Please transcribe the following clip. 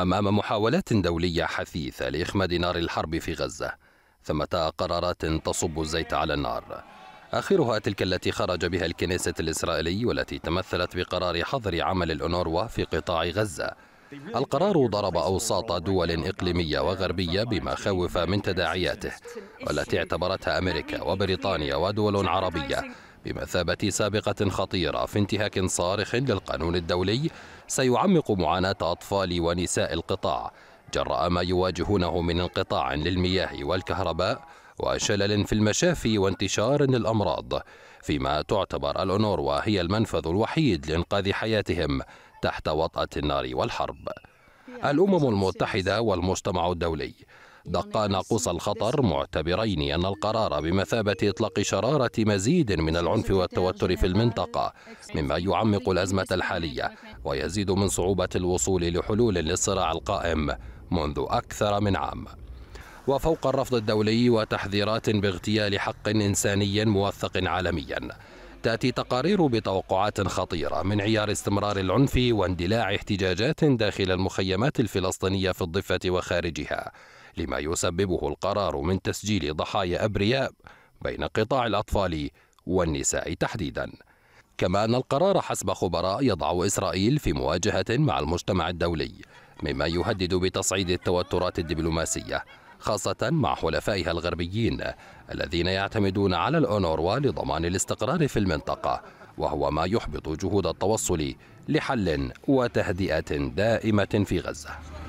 أمام محاولات دولية حثيثة لإخماد نار الحرب في غزة ثمة قرارات تصب الزيت على النار آخرها تلك التي خرج بها الكنيسة الإسرائيلي والتي تمثلت بقرار حظر عمل الأنوروا في قطاع غزة القرار ضرب أوساط دول إقليمية وغربية بمخاوف من تداعياته والتي اعتبرتها أمريكا وبريطانيا ودول عربية بمثابة سابقة خطيرة في انتهاك صارخ للقانون الدولي سيعمق معاناة أطفال ونساء القطاع جراء ما يواجهونه من انقطاع للمياه والكهرباء وشلل في المشافي وانتشار للأمراض فيما تعتبر الأونوروا هي المنفذ الوحيد لإنقاذ حياتهم تحت وطأة النار والحرب يعني الأمم المتحدة والمجتمع الدولي دقا ناقوس الخطر معتبرين أن القرار بمثابة إطلاق شرارة مزيد من العنف والتوتر في المنطقة مما يعمق الأزمة الحالية ويزيد من صعوبة الوصول لحلول للصراع القائم منذ أكثر من عام وفوق الرفض الدولي وتحذيرات باغتيال حق إنساني موثق عالمياً تأتي تقارير بتوقعات خطيرة من عيار استمرار العنف واندلاع احتجاجات داخل المخيمات الفلسطينية في الضفة وخارجها لما يسببه القرار من تسجيل ضحايا أبرياء بين قطاع الأطفال والنساء تحديداً كما أن القرار حسب خبراء يضع إسرائيل في مواجهة مع المجتمع الدولي مما يهدد بتصعيد التوترات الدبلوماسية خاصة مع حلفائها الغربيين الذين يعتمدون على الأونروا لضمان الاستقرار في المنطقة وهو ما يحبط جهود التوصل لحل وتهدئة دائمة في غزة